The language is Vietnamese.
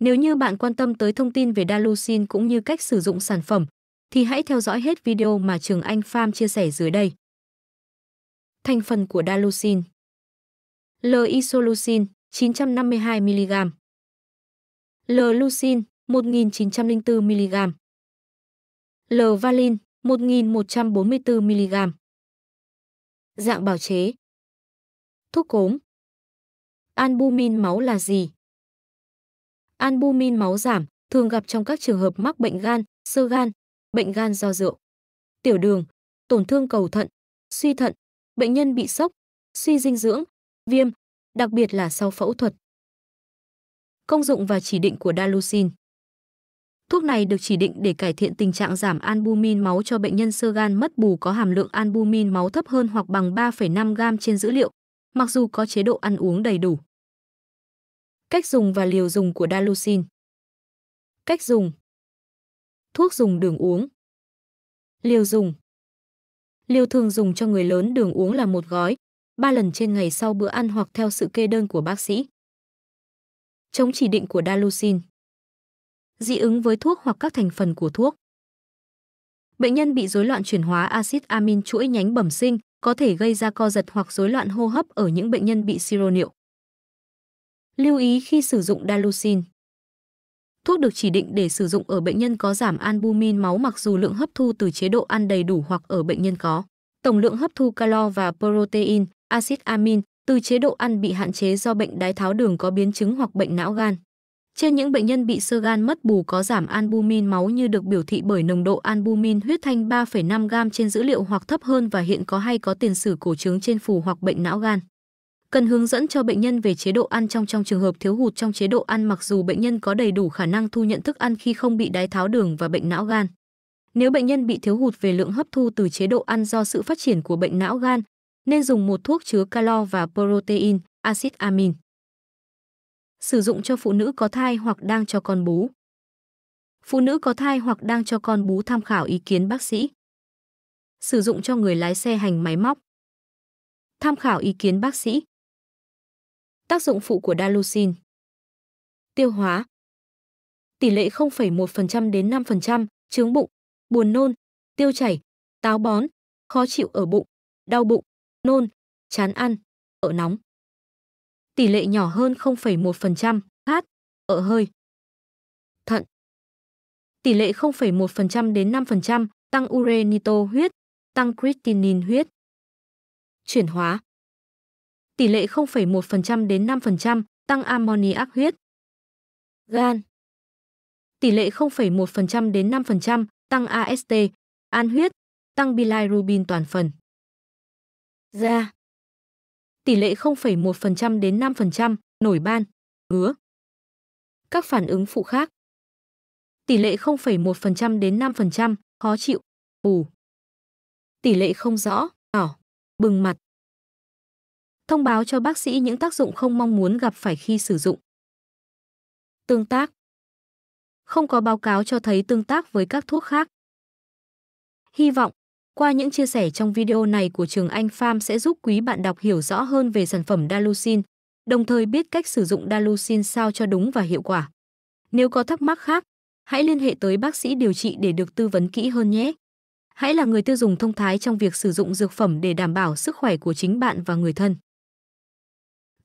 Nếu như bạn quan tâm tới thông tin về Dalucin cũng như cách sử dụng sản phẩm, thì hãy theo dõi hết video mà Trường Anh Farm chia sẻ dưới đây. Thành phần của Dalucin L-isolucin 952mg L-leucin 1904mg L-valin 1144mg Dạng bào chế Thuốc cốm Albumin máu là gì? Albumin máu giảm thường gặp trong các trường hợp mắc bệnh gan, sơ gan, bệnh gan do rượu, tiểu đường, tổn thương cầu thận, suy thận, bệnh nhân bị sốc, suy dinh dưỡng, viêm, đặc biệt là sau phẫu thuật. Công dụng và chỉ định của Dalucin Thuốc này được chỉ định để cải thiện tình trạng giảm albumin máu cho bệnh nhân sơ gan mất bù có hàm lượng albumin máu thấp hơn hoặc bằng 3,5 gram trên dữ liệu, mặc dù có chế độ ăn uống đầy đủ. Cách dùng và liều dùng của Dalucin Cách dùng. Thuốc dùng đường uống. Liều dùng. Liều thường dùng cho người lớn đường uống là một gói, 3 lần trên ngày sau bữa ăn hoặc theo sự kê đơn của bác sĩ. Chống chỉ định của Dalucin Dị ứng với thuốc hoặc các thành phần của thuốc. Bệnh nhân bị rối loạn chuyển hóa axit amin chuỗi nhánh bẩm sinh có thể gây ra co giật hoặc rối loạn hô hấp ở những bệnh nhân bị siro niệu. Lưu ý khi sử dụng Dalucin. Thuốc được chỉ định để sử dụng ở bệnh nhân có giảm albumin máu mặc dù lượng hấp thu từ chế độ ăn đầy đủ hoặc ở bệnh nhân có. Tổng lượng hấp thu calo và protein, axit amin từ chế độ ăn bị hạn chế do bệnh đái tháo đường có biến chứng hoặc bệnh não gan. Trên những bệnh nhân bị sơ gan mất bù có giảm albumin máu như được biểu thị bởi nồng độ albumin huyết thanh 3,5 g trên dữ liệu hoặc thấp hơn và hiện có hay có tiền sử cổ trứng trên phù hoặc bệnh não gan cần hướng dẫn cho bệnh nhân về chế độ ăn trong trong trường hợp thiếu hụt trong chế độ ăn mặc dù bệnh nhân có đầy đủ khả năng thu nhận thức ăn khi không bị đái tháo đường và bệnh não gan. Nếu bệnh nhân bị thiếu hụt về lượng hấp thu từ chế độ ăn do sự phát triển của bệnh não gan, nên dùng một thuốc chứa calo và protein, axit amin. Sử dụng cho phụ nữ có thai hoặc đang cho con bú. Phụ nữ có thai hoặc đang cho con bú tham khảo ý kiến bác sĩ. Sử dụng cho người lái xe hành máy móc. Tham khảo ý kiến bác sĩ. Tác dụng phụ của Dalucin Tiêu hóa Tỷ lệ 0,1% đến 5%, trướng bụng, buồn nôn, tiêu chảy, táo bón, khó chịu ở bụng, đau bụng, nôn, chán ăn, ở nóng. Tỷ lệ nhỏ hơn 0,1%, hát, ở hơi. Thận Tỷ lệ 0,1% đến 5%, tăng urenito huyết, tăng creatinine huyết. Chuyển hóa tỷ lệ 0,1% đến 5%, tăng ammoniac huyết. Gan Tỷ lệ 0,1% đến 5%, tăng AST, an huyết, tăng bilirubin toàn phần. Da Tỷ lệ 0,1% đến 5%, nổi ban, ngứa. Các phản ứng phụ khác Tỷ lệ 0,1% đến 5%, khó chịu, ù. Tỷ lệ không rõ, đỏ, bừng mặt thông báo cho bác sĩ những tác dụng không mong muốn gặp phải khi sử dụng. Tương tác Không có báo cáo cho thấy tương tác với các thuốc khác. Hy vọng, qua những chia sẻ trong video này của Trường Anh Farm sẽ giúp quý bạn đọc hiểu rõ hơn về sản phẩm Dalucin, đồng thời biết cách sử dụng Dalucin sao cho đúng và hiệu quả. Nếu có thắc mắc khác, hãy liên hệ tới bác sĩ điều trị để được tư vấn kỹ hơn nhé. Hãy là người tiêu dùng thông thái trong việc sử dụng dược phẩm để đảm bảo sức khỏe của chính bạn và người thân.